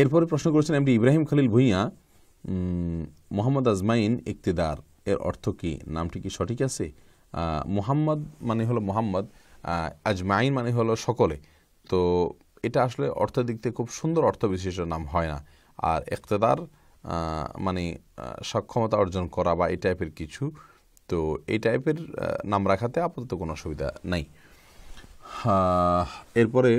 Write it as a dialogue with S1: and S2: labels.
S1: এরপরে প্রশ্ন করেছেন এমডি ইব্রাহিম খালিল ভুইয়া মোহাম্মদ আজমাইন ইকতেদার এর অর্থ কি নামটি কি সঠিক আছে মোহাম্মদ মানে হলো মোহাম্মদ আজমাইন মানে হলো সকলে তো এটা আসলে অর্থের দিক থেকে খুব সুন্দর অর্থ বিশিষ্ট নাম হয় না আর একতেদার মানে সক্ষমতা অর্জন করা বা এই টাইপের কিছু তো এই টাইপের নাম রাখাতে আপাতত কোনো অসুবিধা নাই এরপরে